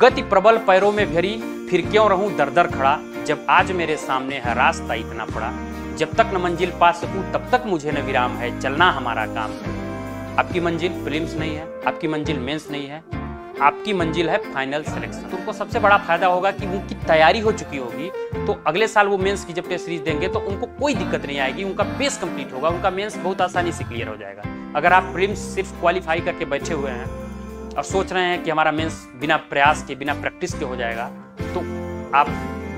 गति प्रबल पैरों में भरी फिर क्यों रहूं दर दर खड़ा जब आज मेरे सामने है रास्ता इतना पड़ा जब तक न मंजिल पा सकूं तब तक मुझे न विराम है चलना हमारा काम है आपकी मंजिल फिल्म्स नहीं है आपकी मंजिल मेंस नहीं है आपकी मंजिल है फाइनल सिलेक्शन तो उनको सबसे बड़ा फायदा होगा कि उनकी तैयारी हो चुकी होगी तो अगले साल वो मेंस की जब टेस्ट सीरीज देंगे तो उनको कोई दिक्कत नहीं आएगी उनका बेस कंप्लीट होगा उनका मेंस बहुत आसानी से क्लियर हो जाएगा अगर आप प्रिम्स सिर्फ क्वालिफाई करके बैठे हुए हैं और सोच रहे हैं कि हमारा मेंस बिना प्रयास के बिना प्रैक्टिस के हो जाएगा तो आप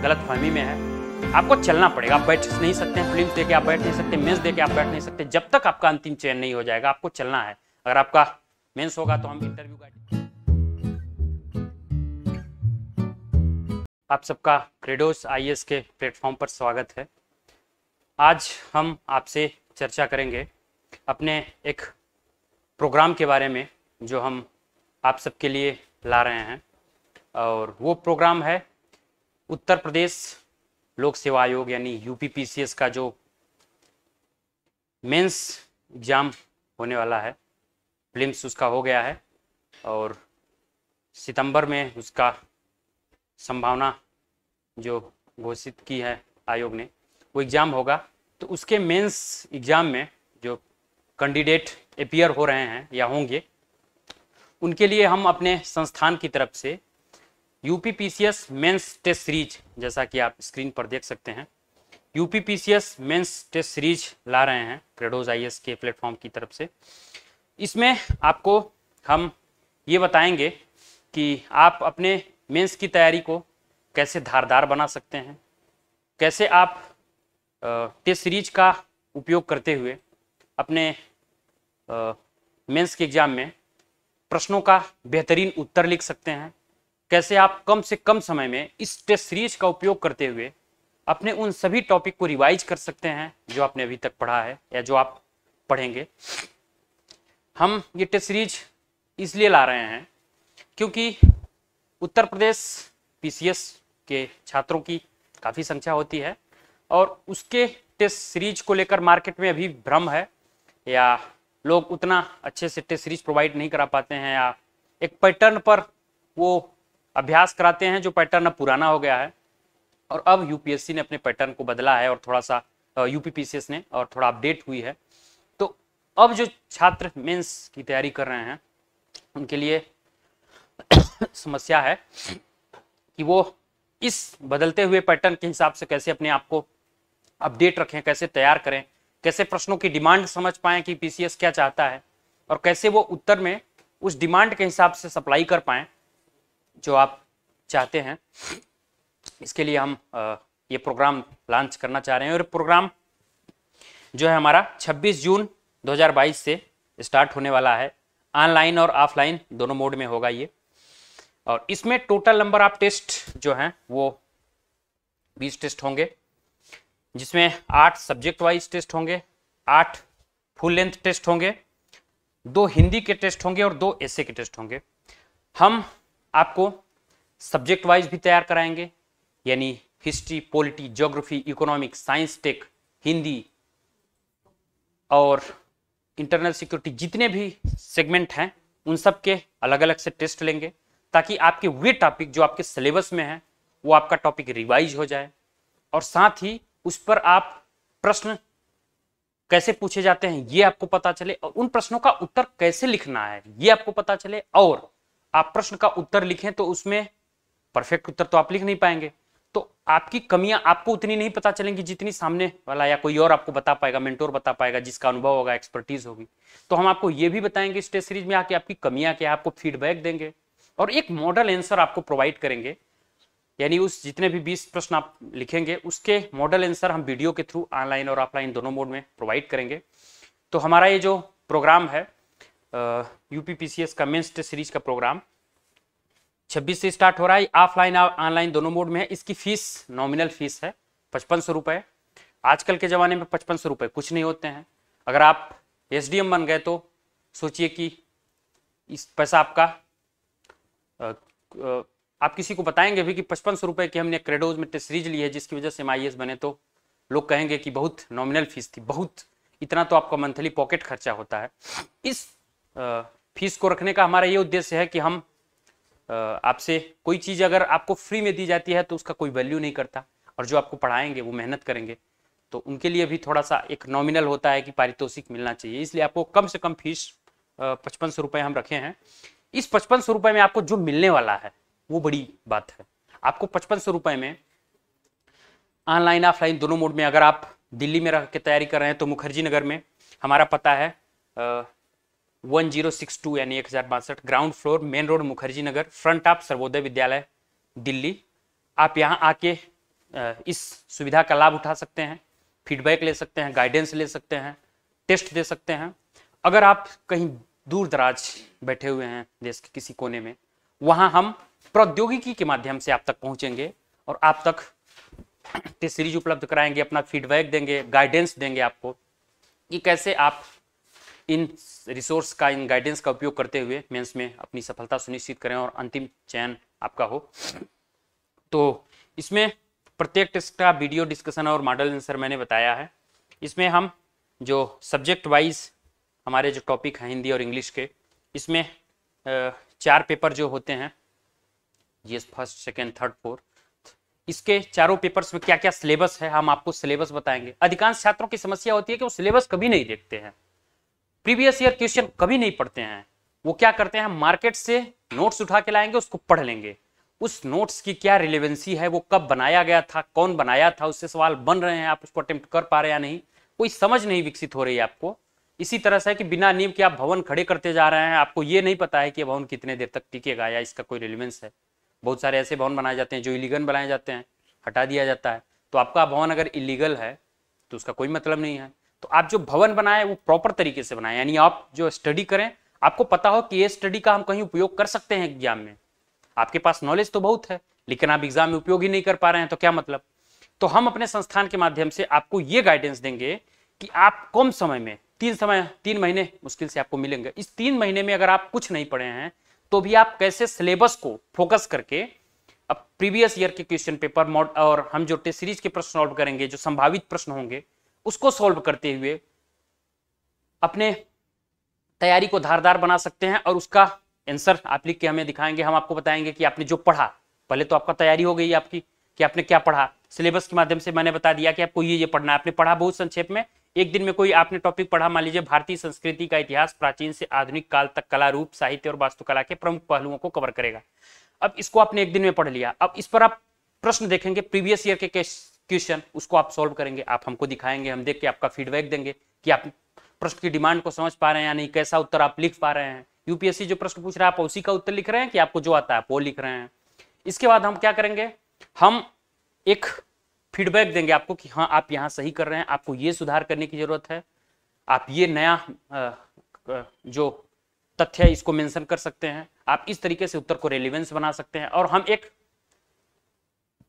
गलत फहमी में है आपको चलना पड़ेगा आप बैठ नहीं सकते हैं फिल्म दे आप बैठ नहीं सकते मेंस दे आप बैठ नहीं सकते जब तक आपका अंतिम चयन नहीं हो जाएगा आपको चलना है अगर आपका मेंस होगा तो हम इंटरव्यू का आप सबका क्रेडोस आई के प्लेटफॉर्म पर स्वागत है आज हम आपसे चर्चा करेंगे अपने एक प्रोग्राम के बारे में जो हम आप सबके लिए ला रहे हैं और वो प्रोग्राम है उत्तर प्रदेश लोक सेवा आयोग यानी यूपीपीसीएस का जो मेंस एग्ज़ाम होने वाला है प्लिम्स उसका हो गया है और सितंबर में उसका संभावना जो घोषित की है आयोग ने वो एग्ज़ाम होगा तो उसके मेंस एग्ज़ाम में जो कैंडिडेट अपियर हो रहे हैं या होंगे उनके लिए हम अपने संस्थान की तरफ से UP P C S mains test series जैसा कि आप स्क्रीन पर देख सकते हैं UP P C S mains test series ला रहे हैं क्रेडोज आई के प्लेटफॉर्म की तरफ से इसमें आपको हम ये बताएंगे कि आप अपने मेंस की तैयारी को कैसे धारदार बना सकते हैं कैसे आप टेस्ट सीरीज का उपयोग करते हुए अपने मेंस के एग्ज़ाम में प्रश्नों का बेहतरीन उत्तर लिख सकते हैं कैसे आप कम से कम समय में इस टेस्ट सीरीज का उपयोग करते हुए अपने उन सभी टॉपिक को रिवाइज कर सकते हैं जो आपने अभी तक पढ़ा है या जो आप पढ़ेंगे हम ये टेस्ट सीरीज इसलिए ला रहे हैं क्योंकि उत्तर प्रदेश पीसीएस के छात्रों की काफ़ी संख्या होती है और उसके टेस्ट सीरीज को लेकर मार्केट में अभी भ्रम है या लोग उतना अच्छे से टेस्ट सीरीज प्रोवाइड नहीं करा पाते हैं या एक पैटर्न पर वो अभ्यास कराते हैं जो पैटर्न अब पुराना हो गया है और अब यूपीएससी ने अपने पैटर्न को बदला है और थोड़ा सा यूपीपीसीएस ने और थोड़ा अपडेट हुई है तो अब जो छात्र मेंस की तैयारी कर रहे हैं उनके लिए समस्या है कि वो इस बदलते हुए पैटर्न के हिसाब से कैसे अपने आप को अपडेट रखें कैसे तैयार करें कैसे प्रश्नों की डिमांड समझ पाएं कि पीसीएस क्या चाहता है और कैसे वो उत्तर में उस डिमांड के हिसाब से सप्लाई कर पाए जो आप चाहते हैं इसके लिए हम ये प्रोग्राम लॉन्च करना चाह रहे हैं और प्रोग्राम जो है हमारा 26 जून 2022 से स्टार्ट होने वाला है ऑनलाइन और ऑफलाइन दोनों मोड में होगा ये और इसमें टोटल नंबर ऑफ टेस्ट जो हैं वो 20 टेस्ट होंगे जिसमें आठ सब्जेक्ट वाइज टेस्ट होंगे आठ फुल लेंथ टेस्ट होंगे दो हिंदी के टेस्ट होंगे और दो एसे के टेस्ट होंगे हम आपको सब्जेक्ट वाइज भी तैयार कराएंगे यानी history polity geography economic science tech Hindi और इंटरनल सिक्योरिटी जितने भी सेगमेंट हैं उन सब के अलग अलग से टेस्ट लेंगे ताकि आपके वे टॉपिक जो आपके सिलेबस में हैं वो आपका टॉपिक रिवाइज हो जाए और साथ ही उस पर आप प्रश्न कैसे पूछे जाते हैं ये आपको पता चले और उन प्रश्नों का उत्तर कैसे लिखना है ये आपको पता चले और आप प्रश्न का उत्तर लिखें तो उसमें परफेक्ट उत्तर तो आप लिख नहीं पाएंगे तो आपकी कमियां आपको उतनी नहीं पता चलेंगी जितनी सामने वाला या कोई और आपको बता पाएगा मेंटोर बता पाएगा जिसका अनुभव होगा एक्सपर्टीज होगी तो हम आपको ये भी बताएंगे इस टेस्ट सीरीज में आके आपकी कमियां क्या आपको फीडबैक देंगे और एक मॉडल आंसर आपको प्रोवाइड करेंगे यानी उस जितने भी 20 प्रश्न आप लिखेंगे उसके मॉडल आंसर हम वीडियो के थ्रू ऑनलाइन और ऑफलाइन दोनों मोड में प्रोवाइड करेंगे तो हमारा ये जो प्रोग्राम है यू पी का मेन्स सीरीज का प्रोग्राम 26 से स्टार्ट हो रहा है ऑफलाइन और ऑनलाइन दोनों मोड में है इसकी फीस नॉमिनल फीस है पचपन सौ आजकल के ज़माने में पचपन सौ रुपये कुछ नहीं होते हैं अगर आप एस बन गए तो सोचिए कि इस पैसा आपका आ, आ, आप किसी को बताएंगे भी कि पचपन सौ रुपए की हमने क्रेडोज में सीरीज ली है जिसकी वजह से एम बने तो लोग कहेंगे कि बहुत नॉमिनल फीस थी बहुत इतना तो आपका मंथली पॉकेट खर्चा होता है इस फीस को रखने का हमारा ये उद्देश्य है कि हम आपसे कोई चीज़ अगर आपको फ्री में दी जाती है तो उसका कोई वैल्यू नहीं करता और जो आपको पढ़ाएंगे वो मेहनत करेंगे तो उनके लिए भी थोड़ा सा एक नॉमिनल होता है कि पारितोषिक मिलना चाहिए इसलिए आपको कम से कम फीस पचपन सौ रुपए हम रखे हैं इस पचपन सौ रुपये में आपको जो मिलने वाला है वो बड़ी बात है आपको पचपन सौ रुपए में ऑनलाइन ऑफलाइन दोनों मोड में अगर आप दिल्ली में रह के तैयारी कर रहे हैं तो मुखर्जी नगर में हमारा पता है वन जीरो सिक्स टू यानी एक हज़ार बासठ ground floor main road Mukherjee Nagar front of Sarvodaya Vidyalaya Delhi आप यहाँ आके इस सुविधा का लाभ उठा सकते हैं फीडबैक ले सकते हैं गाइडेंस ले सकते हैं टेस्ट दे सकते हैं अगर आप कहीं दूर दराज बैठे हुए हैं देश के किसी कोने में वहाँ हम प्रौद्योगिकी के माध्यम से आप तक पहुंचेंगे और आप तक टेस्ट सीरीज उपलब्ध कराएंगे अपना फीडबैक देंगे गाइडेंस देंगे आपको कि कैसे आप इन रिसोर्स का इन गाइडेंस का उपयोग करते हुए मेंस में अपनी सफलता सुनिश्चित करें और अंतिम चयन आपका हो तो इसमें प्रत्येक टेस्ट का वीडियो डिस्कशन और मॉडल आंसर मैंने बताया है इसमें हम जो सब्जेक्ट वाइज हमारे जो टॉपिक हैं हिंदी और इंग्लिश के इसमें चार पेपर जो होते हैं GS first second third fourth इसके चारों पेपर्स में क्या क्या सिलेबस है हम आपको सिलेबस बताएंगे अधिकांश छात्रों की समस्या होती है कि वो सिलेबस कभी नहीं देखते हैं प्रीवियस ईयर क्वेश्चन कभी नहीं पढ़ते हैं वो क्या करते हैं मार्केट से नोट्स उठा के लाएंगे उसको पढ़ लेंगे उस नोट्स की क्या रिलेवेंसी है वो कब बनाया गया था कौन बनाया था उससे सवाल बन रहे हैं आप उसको अटेम्प्ट कर पा रहे या नहीं कोई समझ नहीं विकसित हो रही है आपको इसी तरह से कि बिना नींव के आप भवन खड़े करते जा रहे हैं आपको ये नहीं पता है कि भवन कितने देर तक टिकेगा या इसका कोई रिलेवेंस है बहुत सारे ऐसे भवन बनाए जाते हैं जो इलीगल बनाए जाते हैं हटा दिया जाता है तो आपका भवन अगर इलीगल है तो उसका कोई मतलब नहीं है तो आप जो भवन बनाए वो प्रॉपर तरीके से बनाए यानी आप जो स्टडी करें आपको पता हो कि ये स्टडी का हम कहीं उपयोग कर सकते हैं एग्जाम में आपके पास नॉलेज तो बहुत है लेकिन आप एग्जाम में उपयोग ही नहीं कर पा रहे हैं तो क्या मतलब तो हम अपने संस्थान के माध्यम से आपको ये गाइडेंस देंगे कि आप कम समय में तीन समय तीन महीने मुश्किल से आपको मिलेंगे इस तीन महीने में अगर आप कुछ नहीं पढ़े हैं तो भी आप कैसे सिलेबस को फोकस करके अब प्रीवियस ईयर के क्वेश्चन पेपर मॉड और हम जो टेस्ट सीरीज के प्रश्न सॉल्व करेंगे जो संभावित प्रश्न होंगे उसको सॉल्व करते हुए अपने तैयारी को धारदार बना सकते हैं और उसका आंसर आप लिख के हमें दिखाएंगे हम आपको बताएंगे कि आपने जो पढ़ा पहले तो आपका तैयारी हो गई आपकी कि आपने क्या पढ़ा सिलेबस के माध्यम से मैंने बता दिया कि आपको ये ये पढ़ना है आपने पढ़ा बहुत संक्षेप में एक दिन में कोई आपने टॉपिक पढ़ा मान लीजिए भारतीय संस्कृति का इतिहास प्राचीन से आधुनिक काल तक कला रूप साहित्य और वास्तुकला के प्रमुख पहलुओं को कवर करेगा अब इसको आपने एक दिन में पढ़ लिया अब इस पर आप प्रश्न देखेंगे प्रीवियस ईयर के क्वेश्चन उसको आप सॉल्व करेंगे आप हमको दिखाएंगे हम देख के आपका फीडबैक देंगे कि आप प्रश्न की डिमांड को समझ पा रहे हैं या नहीं कैसा उत्तर आप लिख पा रहे हैं यूपीएससी जो प्रश्न पूछ रहा है आप उसी का उत्तर लिख रहे हैं कि आपको जो आता है आप वो लिख रहे हैं इसके बाद हम क्या करेंगे हम एक फीडबैक देंगे आपको कि हाँ आप यहाँ सही कर रहे हैं आपको ये सुधार करने की ज़रूरत है आप ये नया जो तथ्य है इसको मेंशन कर सकते हैं आप इस तरीके से उत्तर को रेलिवेंस बना सकते हैं और हम एक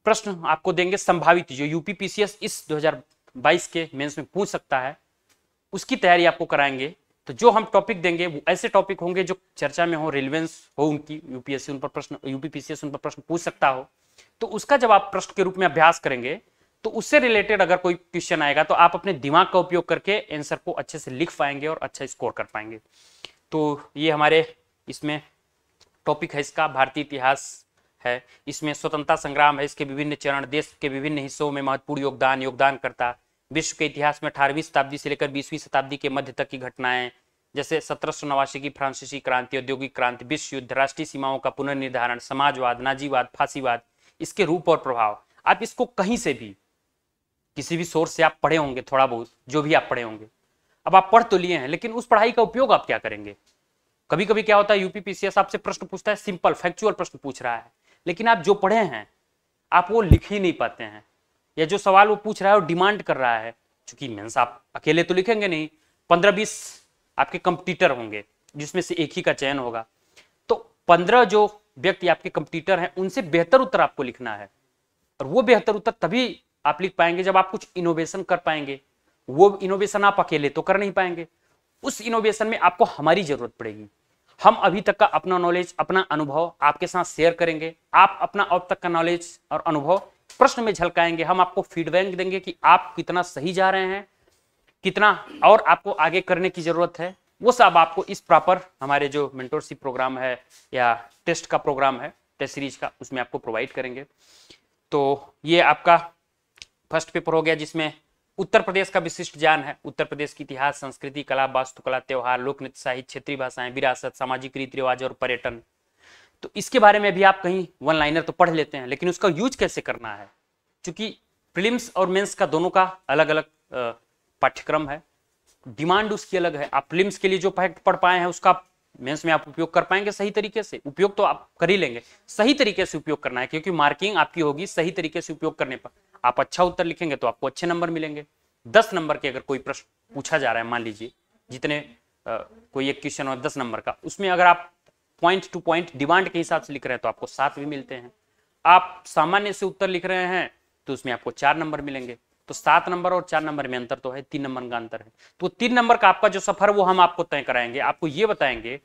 प्रश्न आपको देंगे संभावित जो यूपीपीसीएस इस 2022 के मेंस में पूछ सकता है उसकी तैयारी आपको कराएंगे तो जो हम टॉपिक देंगे वो ऐसे टॉपिक होंगे जो चर्चा में हो रेलिवेंस हो उनकी यूपीएससी उन पर प्रश्न यूपीपीसीएस उन पर प्रश्न पूछ सकता हो तो उसका जब आप प्रश्न के रूप में अभ्यास करेंगे तो उससे रिलेटेड अगर कोई क्वेश्चन आएगा तो आप अपने दिमाग का उपयोग करके आंसर को अच्छे से लिख पाएंगे और अच्छा स्कोर कर पाएंगे तो ये हमारे इसमें टॉपिक है इसका भारतीय इतिहास है इसमें स्वतंत्रता संग्राम है इसके विभिन्न चरण देश के विभिन्न हिस्सों में महत्वपूर्ण योगदान योगदान करता विश्व के इतिहास में अठारहवीं शताब्दी से लेकर बीसवीं शताब्दी के मध्य तक की घटनाएं जैसे सत्रह की फ्रांसीसी क्रांति औद्योगिक क्रांति विश्व युद्ध राष्ट्रीय सीमाओं का पुनर्निर्धारण समाजवाद नाजीवाद फांसीवाद इसके रूप और प्रभाव आप इसको कहीं से भी किसी भी सोर्स से आप पढ़े होंगे थोड़ा बहुत जो भी आप पढ़े होंगे अब आप पढ़ तो लिए हैं लेकिन उस पढ़ाई का उपयोग आप क्या करेंगे कभी कभी क्या होता है यूपीपीसीएस आपसे प्रश्न पूछता है सिंपल फैक्चुअल प्रश्न पूछ रहा है लेकिन आप जो पढ़े हैं आप वो लिख ही नहीं पाते हैं या जो सवाल वो पूछ रहा है वो डिमांड कर रहा है चूंकि मेन्स आप अकेले तो लिखेंगे नहीं पंद्रह बीस आपके कंप्यूटर होंगे जिसमें से एक ही का चयन होगा तो पंद्रह जो व्यक्ति आपके कंप्यूटर हैं उनसे बेहतर उत्तर आपको लिखना है और वो बेहतर उत्तर तभी आप लिख पाएंगे जब आप कुछ इनोवेशन कर पाएंगे वो इनोवेशन आप अकेले तो कर नहीं पाएंगे उस इनोवेशन में आपको हमारी जरूरत पड़ेगी हम अभी तक का अपना नॉलेज अपना अनुभव आपके साथ शेयर करेंगे आप अपना अब तक का नॉलेज और अनुभव प्रश्न में झलकाएंगे हम आपको फीडबैक देंगे कि आप कितना सही जा रहे हैं कितना और आपको आगे करने की जरूरत है वो सब आपको इस प्रॉपर हमारे जो मेंटोरशिप प्रोग्राम है या टेस्ट का प्रोग्राम है टेस्ट सीरीज का उसमें आपको प्रोवाइड करेंगे तो ये आपका फर्स्ट पेपर हो गया जिसमें उत्तर प्रदेश का विशिष्ट ज्ञान है उत्तर प्रदेश की इतिहास संस्कृति कला वास्तुकला त्यौहार लोक नृत्य साहित्य क्षेत्रीय भाषाएं विरासत सामाजिक रीति रिवाज और पर्यटन तो इसके बारे में भी आप कहीं वन लाइनर तो पढ़ लेते हैं लेकिन उसका यूज कैसे करना है क्योंकि प्रिलिम्स और मेंस का दोनों का अलग अलग पाठ्यक्रम है डिमांड उसकी अलग है आप फिल्म के लिए जो फैक्ट पढ़ पाए हैं उसका मेंस में आप उपयोग कर पाएंगे सही तरीके से उपयोग तो आप कर ही लेंगे सही तरीके से उपयोग करना है क्योंकि मार्किंग आपकी होगी सही तरीके से उपयोग करने पर आप अच्छा उत्तर लिखेंगे तो आपको अच्छे नंबर मिलेंगे दस नंबर के अगर कोई प्रश्न पूछा जा रहा है मान लीजिए जितने आ, कोई एक क्वेश्चन हो दस नंबर का उसमें अगर आप पॉइंट टू पॉइंट डिमांड के हिसाब से लिख रहे हैं तो आपको सात भी मिलते हैं आप सामान्य से उत्तर लिख रहे हैं तो उसमें आपको चार नंबर मिलेंगे तो सात नंबर और चार नंबर में अंतर तो है तीन नंबर का अंतर है तो तीन नंबर का आपका जो सफर वो हम आपको तय कराएंगे आपको ये बताएंगे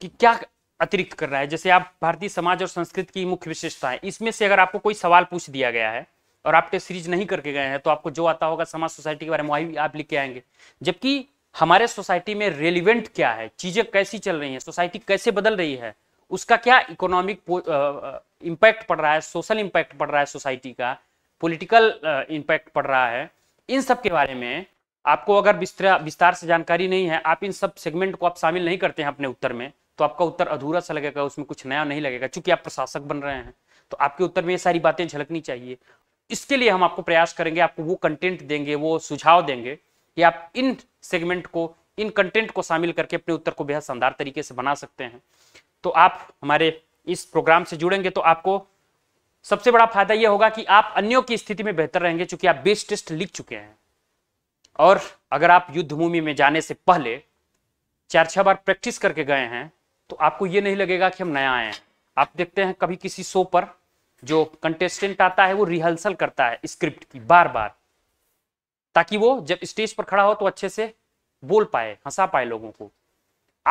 कि क्या अतिरिक्त कर रहा है जैसे आप भारतीय समाज और संस्कृत की मुख्य विशेषता है इसमें से अगर आपको कोई सवाल पूछ दिया गया है और आप टेस्ट सीरीज नहीं करके गए हैं तो आपको जो आता होगा समाज सोसाइटी के बारे में वही आप लिख के आएंगे जबकि हमारे सोसाइटी में रेलिवेंट क्या है चीजें कैसी चल रही हैं सोसाइटी कैसे बदल रही है उसका क्या इकोनॉमिक इंपैक्ट पड़ रहा है सोशल इंपैक्ट पड़ रहा है सोसाइटी का पॉलिटिकल इंपैक्ट uh, पड़ रहा है इन सब के बारे में आपको अगर विस्तार से जानकारी नहीं है आप इन सब सेगमेंट को आप शामिल नहीं करते हैं अपने उत्तर में तो आपका उत्तर अधूरा सा लगेगा उसमें कुछ नया नहीं लगेगा चूंकि आप प्रशासक बन रहे हैं तो आपके उत्तर में ये सारी बातें झलकनी चाहिए इसके लिए हम आपको प्रयास करेंगे आपको वो कंटेंट देंगे वो सुझाव देंगे कि आप इन सेगमेंट को इन कंटेंट को शामिल करके अपने उत्तर को बेहद शानदार तरीके से बना सकते हैं तो आप हमारे इस प्रोग्राम से जुड़ेंगे तो आपको सबसे बड़ा फायदा यह होगा कि आप अन्यों की स्थिति में बेहतर रहेंगे चूंकि आप बेस्ट टेस्ट लिख चुके हैं और अगर आप युद्ध भूमि में जाने से पहले चार छह बार प्रैक्टिस करके गए हैं तो आपको ये नहीं लगेगा कि हम नया आए हैं आप देखते हैं कभी किसी शो पर जो कंटेस्टेंट आता है वो रिहर्सल करता है स्क्रिप्ट की बार बार ताकि वो जब स्टेज पर खड़ा हो तो अच्छे से बोल पाए हंसा पाए लोगों को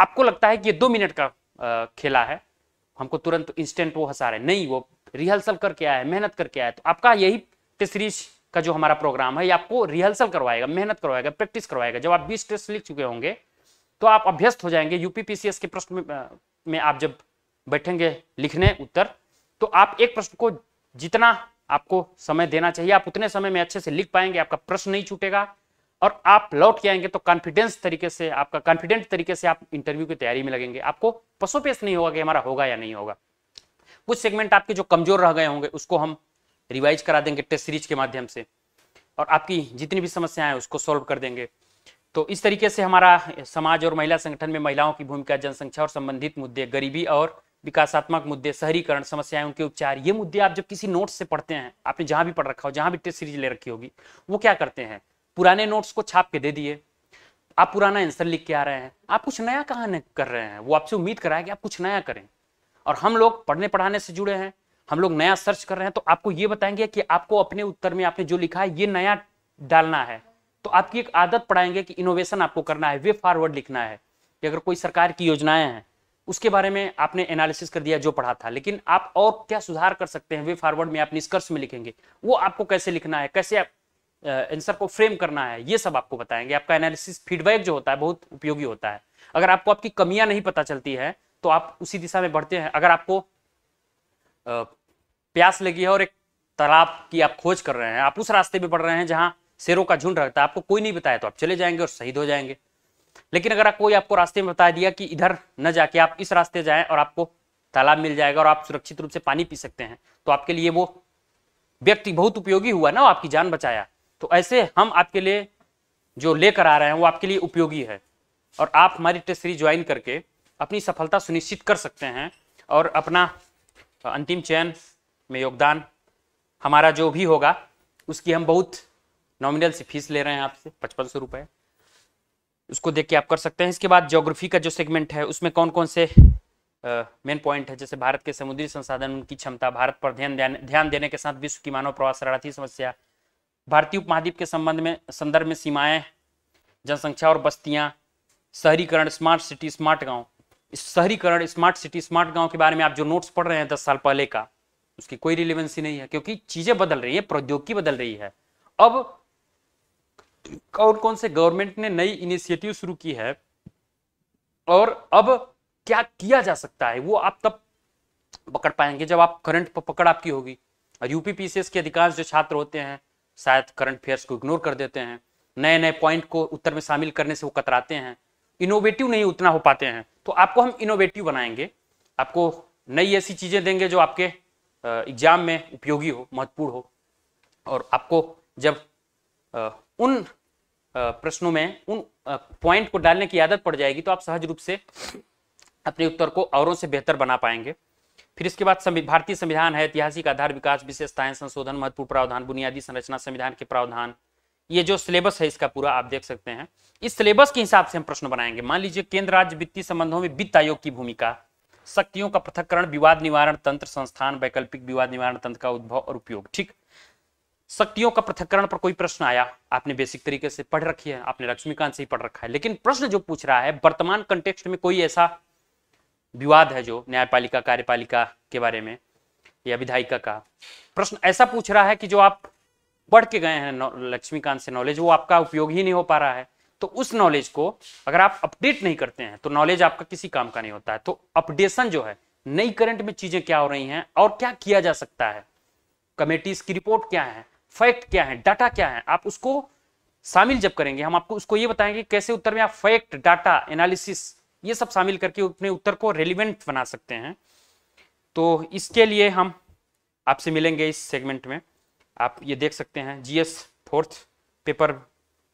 आपको लगता है कि ये दो मिनट का खेला है हमको तुरंत इंस्टेंट वो हंसा रहे नहीं वो रिहर्सल करके आया है मेहनत करके आया तो आपका यही तीसरी का जो हमारा प्रोग्राम है ये आपको रिहर्सल करवाएगा मेहनत करवाएगा प्रैक्टिस करवाएगा जब आप बीस टेस्ट लिख चुके होंगे तो आप अभ्यस्त हो जाएंगे यूपीपीसीएस के प्रश्न में, में आप जब बैठेंगे लिखने उत्तर तो आप एक प्रश्न को जितना आपको समय देना चाहिए आप उतने समय में अच्छे से लिख पाएंगे आपका प्रश्न नहीं छूटेगा और आप लौट के आएंगे तो कॉन्फिडेंस तरीके से आपका कॉन्फिडेंट तरीके से आप इंटरव्यू की तैयारी में लगेंगे आपको पसोपेश नहीं होगा कि हमारा होगा या नहीं होगा कुछ सेगमेंट आपके जो कमजोर रह गए होंगे उसको हम रिवाइज करा देंगे टेस्ट सीरीज के माध्यम से और आपकी जितनी भी समस्याएं हैं उसको सॉल्व कर देंगे तो इस तरीके से हमारा समाज और महिला संगठन में महिलाओं की भूमिका जनसंख्या और संबंधित मुद्दे गरीबी और विकासात्मक मुद्दे शहरीकरण समस्याओं के उपचार ये मुद्दे आप जब किसी नोट्स से पढ़ते हैं आपने जहां भी पढ़ रखा हो जहां भी टेस्ट सीरीज ले रखी होगी वो क्या करते हैं पुराने नोट्स को छाप के दे दिए आप पुराना आंसर लिख के आ रहे हैं आप कुछ नया कहाँ कर रहे हैं वो आपसे उम्मीद कराया कि आप कुछ नया करें और हम लोग पढ़ने पढ़ाने से जुड़े हैं हम लोग नया सर्च कर रहे हैं तो आपको ये बताएंगे कि आपको अपने उत्तर में आपने जो लिखा है ये नया डालना है तो आपकी एक आदत पढ़ाएंगे कि इनोवेशन आपको करना है वे फॉरवर्ड लिखना है कि अगर कोई सरकार की योजनाएं हैं उसके बारे में आपने एनालिसिस कर दिया जो पढ़ा था लेकिन आप और क्या सुधार कर सकते हैं वे फॉरवर्ड में आप निष्कर्ष में लिखेंगे वो आपको कैसे लिखना है कैसे आंसर को फ्रेम करना है ये सब आपको बताएंगे आपका एनालिसिस फीडबैक जो होता है बहुत उपयोगी होता है अगर आपको आपकी कमियां नहीं पता चलती है तो आप उसी दिशा में बढ़ते हैं अगर आपको प्यास लगी है और एक तालाब की आप खोज कर रहे हैं आप उस रास्ते में बढ़ रहे हैं जहां शेरों का झुंड रहता है आपको कोई नहीं बताया तो आप चले जाएंगे और शहीद हो जाएंगे लेकिन अगर कोई आपको रास्ते में बता दिया कि इधर न जाके आप इस रास्ते जाएं और आपको तालाब मिल जाएगा और आप सुरक्षित रूप से पानी पी सकते हैं तो आपके लिए वो व्यक्ति बहुत उपयोगी हुआ ना आपकी जान बचाया तो ऐसे हम आपके लिए जो लेकर आ रहे हैं वो आपके लिए उपयोगी है और आप हमारी टेस्ट सीरीज ज्वाइन करके अपनी सफलता सुनिश्चित कर सकते हैं और अपना अंतिम चयन में योगदान हमारा जो भी होगा उसकी हम बहुत नॉमिनल से फीस ले रहे हैं आपसे पचपन सौ रुपये उसको देख के आप कर सकते हैं इसके बाद ज्योग्राफी का जो सेगमेंट है उसमें कौन कौन से मेन पॉइंट है जैसे भारत के समुद्री संसाधन उनकी क्षमता भारत पर ध्यान ध्यान देने के साथ विश्व की मानव प्रवास शरणार्थी समस्या भारतीय उपमहाद्वीप के संबंध में संदर्भ में सीमाएं जनसंख्या और बस्तियां शहरीकरण स्मार्ट सिटी स्मार्ट गांव शहरीकरण स्मार्ट सिटी स्मार्ट गांव के बारे में आप जो नोट्स पढ़ रहे हैं दस साल पहले का उसकी कोई रिलेवेंसी नहीं है क्योंकि चीजें बदल रही है प्रौद्योगिकी बदल रही है अब कौन कौन से गवर्नमेंट ने नई इनिशिएटिव शुरू की है और अब क्या किया जा सकता है वो आप तब पकड़ पाएंगे जब आप करंट पकड़ आपकी होगी और यूपीपीसीएस के अधिकांश जो छात्र होते हैं शायद करंट अफेयर्स को इग्नोर कर देते हैं नए नए पॉइंट को उत्तर में शामिल करने से वो कतराते हैं इनोवेटिव नहीं उतना हो पाते हैं तो आपको हम इनोवेटिव बनाएंगे आपको नई ऐसी चीज़ें देंगे जो आपके एग्जाम में उपयोगी हो महत्वपूर्ण हो और आपको जब उन प्रश्नों में उन पॉइंट को डालने की आदत पड़ जाएगी तो आप सहज रूप से अपने उत्तर को औरों से बेहतर बना पाएंगे फिर इसके बाद भारतीय संविधान है ऐतिहासिक आधार विकास विशेषताएं संशोधन महत्वपूर्ण प्रावधान बुनियादी संरचना संविधान के प्रावधान ये जो सिलेबस है इसका पूरा आप देख सकते हैं इस सिलेबस के हिसाब से हम प्रश्न बनाएंगे मान लीजिए केंद्र राज्य वित्तीय संबंधों में वित्त आयोग की भूमिका शक्तियों का पृथककरण विवाद निवारण तंत्र संस्थान वैकल्पिक विवाद निवारण तंत्र का उद्भव और उपयोग ठीक शक्तियों का पृथककरण पर कोई प्रश्न आया आपने बेसिक तरीके से पढ़ रखी है आपने लक्ष्मीकांत से ही पढ़ रखा है लेकिन प्रश्न जो पूछ रहा है वर्तमान कंटेक्स्ट में कोई ऐसा विवाद है जो न्यायपालिका कार्यपालिका के बारे में या विधायिका का प्रश्न ऐसा पूछ रहा है कि जो आप बढ़ के गए हैं लक्ष्मीकांत से नॉलेज वो आपका उपयोग ही नहीं हो पा रहा है तो उस नॉलेज को अगर आप अपडेट नहीं करते हैं तो नॉलेज आपका किसी काम का नहीं होता है तो अपडेशन जो है नई करंट में चीजें क्या हो रही हैं और क्या किया जा सकता है कमेटीज की रिपोर्ट क्या है फैक्ट क्या है डाटा क्या है आप उसको शामिल जब करेंगे हम आपको उसको ये बताएंगे कैसे उत्तर में आप फैक्ट डाटा एनालिसिस ये सब शामिल करके अपने उत्तर को रेलिवेंट बना सकते हैं तो इसके लिए हम आपसे मिलेंगे इस सेगमेंट में आप ये देख सकते हैं जीएस फोर्थ पेपर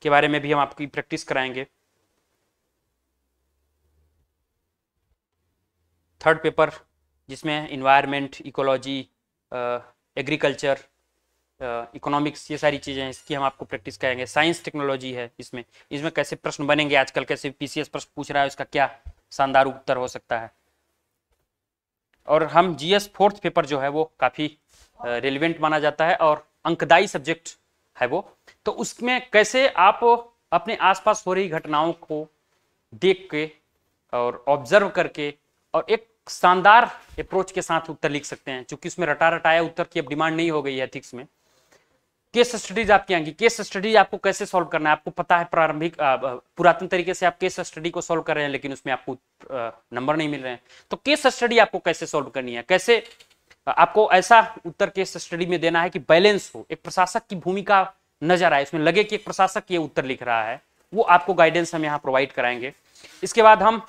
के बारे में भी हम आपकी प्रैक्टिस कराएंगे थर्ड पेपर जिसमें इन्वायरमेंट इकोलॉजी एग्रीकल्चर इकोनॉमिक्स ये सारी चीज़ें हैं इसकी हम आपको प्रैक्टिस कराएंगे साइंस टेक्नोलॉजी है इसमें इसमें कैसे प्रश्न बनेंगे आजकल कैसे पीसीएस प्रश्न पूछ रहा है उसका क्या शानदार उत्तर हो सकता है और हम जीएस फोर्थ पेपर जो है वो काफ़ी रेलिवेंट माना जाता है और अंकदाई सब्जेक्ट है वो तो उसमें कैसे आप अपने आसपास हो रही घटनाओं को देख के और ऑब्जर्व करके और एक शानदार अप्रोच के साथ उत्तर लिख सकते हैं क्योंकि उसमें रटा रटाया उत्तर की अब डिमांड नहीं हो गई है एथिक्स में केस स्टडीज आपके आएंगी केस स्टडीज आपको कैसे सॉल्व करना है आपको पता है प्रारंभिक पुरातन तरीके से आप केस स्टडी को सॉल्व कर रहे हैं लेकिन उसमें आपको नंबर नहीं मिल रहे हैं तो केस स्टडी आपको कैसे सॉल्व करनी है कैसे आपको ऐसा उत्तर केस स्टडी में देना है कि बैलेंस हो एक प्रशासक की भूमिका नजर आए इसमें लगे कि एक प्रशासक ये उत्तर लिख रहा है वो आपको गाइडेंस हम यहाँ प्रोवाइड कराएंगे इसके बाद हम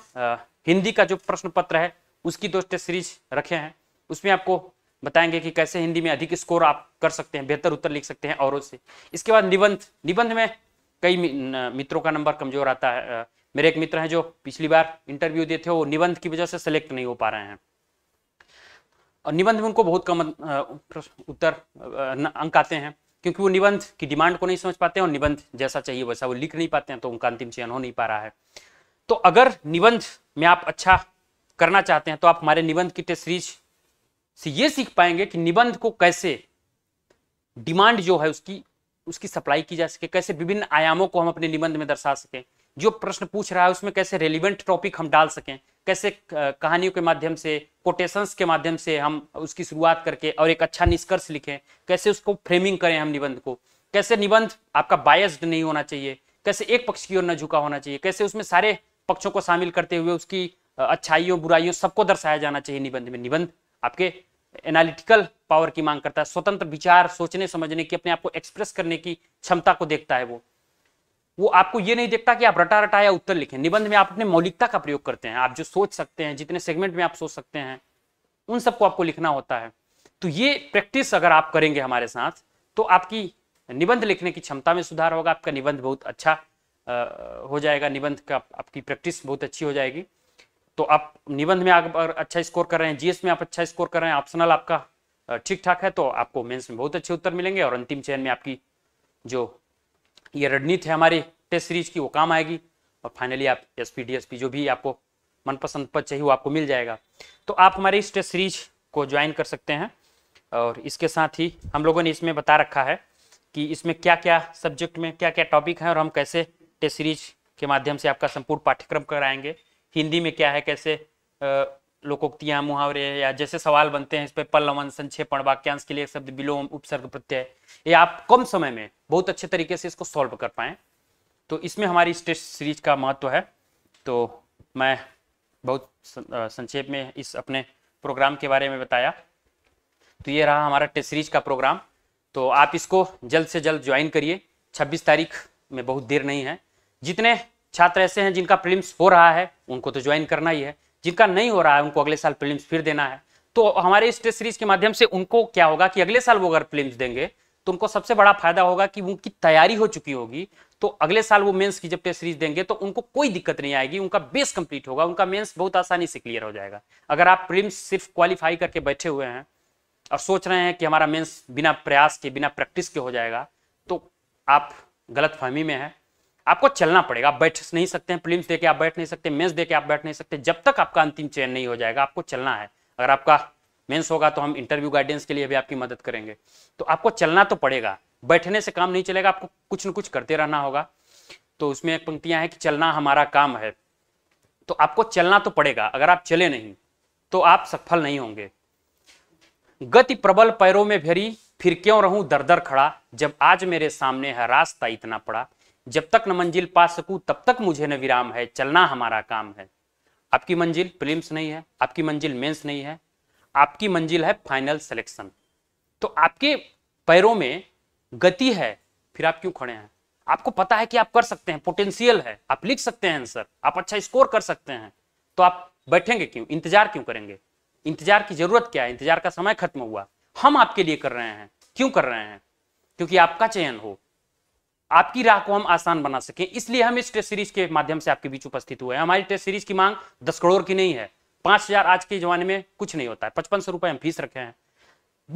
हिंदी का जो प्रश्न पत्र है उसकी दो टेस्ट सीरीज रखे हैं उसमें आपको बताएंगे कि कैसे हिंदी में अधिक स्कोर आप कर सकते हैं बेहतर उत्तर लिख सकते हैं औरों से इसके बाद निबंध निबंध में कई मित्रों का नंबर कमजोर आता है मेरे एक मित्र हैं जो पिछली बार इंटरव्यू दिए थे वो निबंध की वजह से सेलेक्ट नहीं हो पा रहे हैं और निबंध में उनको बहुत कम उत्तर अंक आते हैं क्योंकि वो निबंध की डिमांड को नहीं समझ पाते हैं और निबंध जैसा चाहिए वैसा वो लिख नहीं पाते हैं तो उनका अंतिम चयन हो नहीं पा रहा है तो अगर निबंध में आप अच्छा करना चाहते हैं तो आप हमारे निबंध की टेस्ट सीरीज से ये सीख पाएंगे कि निबंध को कैसे डिमांड जो है उसकी उसकी सप्लाई की जा सके कैसे विभिन्न आयामों को हम अपने निबंध में दर्शा सकें जो प्रश्न पूछ रहा है उसमें कैसे रेलिवेंट टॉपिक हम डाल सकें कैसे कहानियों के माध्यम से कोटेशंस के माध्यम से हम उसकी शुरुआत करके और एक अच्छा निष्कर्ष लिखें कैसे उसको फ्रेमिंग करें हम निबंध को कैसे निबंध आपका बायस्ड नहीं होना चाहिए कैसे एक पक्ष की ओर न झुका होना चाहिए कैसे उसमें सारे पक्षों को शामिल करते हुए उसकी अच्छाइयों बुराइयों सबको दर्शाया जाना चाहिए निबंध में निबंध आपके एनालिटिकल पावर की मांग करता है स्वतंत्र विचार सोचने समझने की अपने आप को एक्सप्रेस करने की क्षमता को देखता है वो वो आपको ये नहीं देखता कि आप रटा रटा या उत्तर लिखें निबंध में आप अपने मौलिकता का प्रयोग करते हैं आप जो सोच सकते हैं जितने सेगमेंट में आप सोच सकते हैं उन सबको आपको लिखना होता है तो ये प्रैक्टिस अगर आप करेंगे हमारे साथ तो आपकी निबंध लिखने की क्षमता में सुधार होगा आपका निबंध बहुत अच्छा हो जाएगा निबंध का आपकी प्रैक्टिस बहुत अच्छी हो जाएगी तो आप निबंध में आप अच्छा स्कोर कर रहे हैं जीएस में आप अच्छा स्कोर कर रहे हैं ऑप्शनल आपका ठीक ठाक है तो आपको मेंस में बहुत अच्छे उत्तर मिलेंगे और अंतिम चयन में आपकी जो ये रणनीति है हमारी टेस्ट सीरीज की वो काम आएगी और फाइनली आप S P D S P जो भी आपको मनपसंद पद चाहिए वो आपको मिल जाएगा तो आप हमारे इस टेस्ट सीरीज को ज्वाइन कर सकते हैं और इसके साथ ही हम लोगों ने इसमें बता रखा है कि इसमें क्या क्या सब्जेक्ट में क्या क्या टॉपिक हैं और हम कैसे टेस्ट सीरीज के माध्यम से आपका संपूर्ण पाठ्यक्रम कराएंगे हिंदी में क्या है कैसे लोकोक्तियां मुहावरे या जैसे सवाल बनते हैं इस पर पल्लवन संक्षेपण वाक्यांश के लिए शब्द विलोम उपसर्ग प्रत्यय ये आप कम समय में बहुत अच्छे तरीके से इसको सॉल्व कर पाए तो इसमें हमारी स्टेट सीरीज का महत्व है तो मैं बहुत संक्षेप में इस अपने प्रोग्राम के बारे में बताया तो ये रहा हमारा टेस्ट सीरीज का प्रोग्राम तो आप इसको जल्द से जल्द ज्वाइन करिए 26 तारीख में बहुत देर नहीं है जितने छात्र ऐसे हैं जिनका प्रीलिम्स हो रहा है उनको तो ज्वाइन करना ही है जिनका नहीं हो रहा है उनको अगले साल फिल्म फिर देना है तो हमारे इस टेस्ट सीरीज के माध्यम से उनको क्या होगा कि अगले साल वो अगर फिल्म देंगे तो उनको सबसे बड़ा फायदा होगा कि उनकी तैयारी हो चुकी होगी तो अगले साल वो मेंस की जब टेस्ट सीरीज देंगे तो उनको कोई दिक्कत नहीं आएगी उनका बेस कंप्लीट होगा उनका मेंस बहुत आसानी से क्लियर हो जाएगा अगर आप प्रिम्स सिर्फ क्वालिफाई करके बैठे हुए हैं और सोच रहे हैं कि हमारा मेंस बिना प्रयास के बिना प्रैक्टिस के हो जाएगा तो आप गलत फहमी में है आपको चलना पड़ेगा आप बैठ नहीं सकते हैं प्लिम्स देके आप बैठ नहीं सकते मेंस दे के आप बैठ नहीं सकते जब तक आपका अंतिम चयन नहीं हो जाएगा आपको चलना है अगर आपका मेंस होगा तो हम इंटरव्यू गाइडेंस के लिए भी आपकी मदद करेंगे तो आपको चलना तो पड़ेगा बैठने से काम नहीं चलेगा आपको कुछ न कुछ करते रहना होगा तो उसमें एक पंक्तियां हैं कि चलना हमारा काम है तो आपको चलना तो पड़ेगा अगर आप चले नहीं तो आप सफल नहीं होंगे गति प्रबल पैरों में भेरी फिर क्यों रहूं दर दर खड़ा जब आज मेरे सामने है रास्ता इतना पड़ा जब तक न मंजिल पा सकूं तब तक मुझे न विराम है चलना हमारा काम है आपकी मंजिल प्रीलिम्स नहीं है आपकी मंजिल मेंस नहीं है आपकी मंजिल है फाइनल सिलेक्शन तो आपके पैरों में गति है फिर आप क्यों खड़े हैं आपको पता है कि आप कर सकते हैं पोटेंशियल है आप लिख सकते हैं आंसर आप अच्छा स्कोर कर सकते हैं तो आप बैठेंगे क्यों इंतजार क्यों करेंगे इंतजार की जरूरत क्या है इंतजार का समय खत्म हुआ हम आपके लिए कर रहे हैं क्यों कर रहे हैं क्योंकि आपका चयन हो आपकी राह को हम आसान बना सके इसलिए हम इस टेस्ट सीरीज के माध्यम से आपके बीच उपस्थित हुए हैं हमारी टेस्ट सीरीज की मांग दस करोड़ की नहीं है पांच हजार आज के जमाने में कुछ नहीं होता है पचपन सौ रुपए हम फीस रखे हैं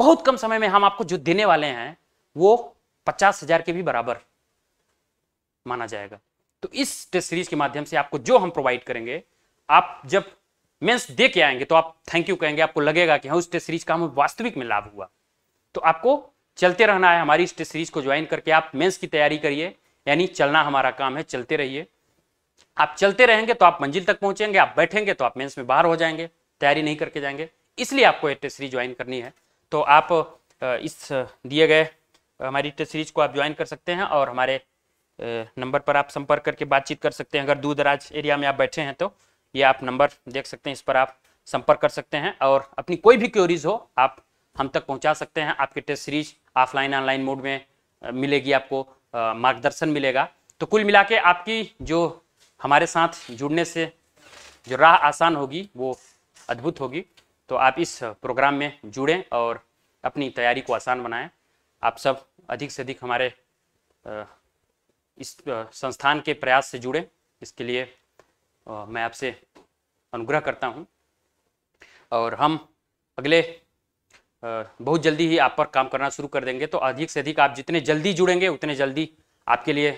बहुत कम समय में हम आपको जो देने वाले हैं वो पचास हजार के भी बराबर माना जाएगा तो इस टेस्ट सीरीज के माध्यम से आपको जो हम प्रोवाइड करेंगे आप जब मेन्स दे के आएंगे तो आप थैंक यू कहेंगे आपको लगेगा कि हाँ उस टेस्ट सीरीज का हमें वास्तविक में लाभ हुआ तो आपको चलते रहना है हमारी इस सीरीज को ज्वाइन करके आप मेंस की तैयारी करिए यानी चलना हमारा काम है चलते रहिए आप चलते रहेंगे तो आप मंजिल तक पहुंचेंगे आप बैठेंगे तो आप मेंस में बाहर हो जाएंगे तैयारी नहीं करके जाएंगे इसलिए आपको ये टेस्ट सीरीज ज्वाइन करनी है तो आप इस दिए गए हमारी टेस्ट सीरीज को आप ज्वाइन कर सकते हैं और हमारे नंबर पर आप संपर्क करके बातचीत कर सकते हैं अगर दूर दराज एरिया में आप बैठे हैं तो ये आप नंबर देख सकते हैं इस पर आप संपर्क कर सकते हैं और अपनी कोई भी क्योरीज हो आप हम तक पहुंचा सकते हैं आपके test series offline online mode में मिलेगी आपको मार्गदर्शन मिलेगा तो कुल मिला के आपकी जो हमारे साथ जुड़ने से जो राह आसान होगी वो अद्भुत होगी तो आप इस प्रोग्राम में जुड़ें और अपनी तैयारी को आसान बनाएं आप सब अधिक से अधिक हमारे इस संस्थान के प्रयास से जुड़ें इसके लिए मैं आपसे अनुग्रह करता हूं और हम अगले बहुत जल्दी ही आप पर काम करना शुरू कर देंगे तो अधिक से अधिक आप जितने जल्दी जुड़ेंगे उतने जल्दी आपके लिए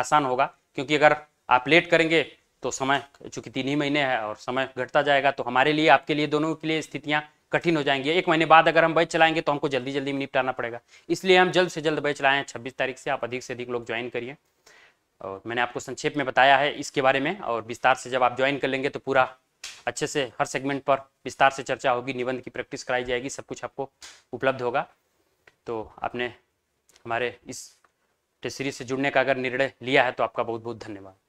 आसान होगा क्योंकि अगर आप लेट करेंगे तो समय चूंकि तीन ही महीने है और समय घटता जाएगा तो हमारे लिए आपके लिए दोनों के लिए स्थितियाँ कठिन हो जाएंगी एक महीने बाद अगर हम बैच चलाएंगे तो हमको जल्दी जल्दी निपटाना पड़ेगा इसलिए हम जल्द से जल्द बैच चलाएँ हैं छब्बीस तारीख से आप अधिक से अधिक लोग ज्वाइन करिए और मैंने आपको संक्षेप में बताया है इसके बारे में और विस्तार से जब आप ज्वाइन कर लेंगे तो पूरा अच्छे से हर सेगमेंट पर विस्तार से चर्चा होगी निबंध की प्रैक्टिस कराई जाएगी सब कुछ आपको उपलब्ध होगा तो आपने हमारे इस टेस्ट सीरीज से जुड़ने का अगर निर्णय लिया है तो आपका बहुत बहुत धन्यवाद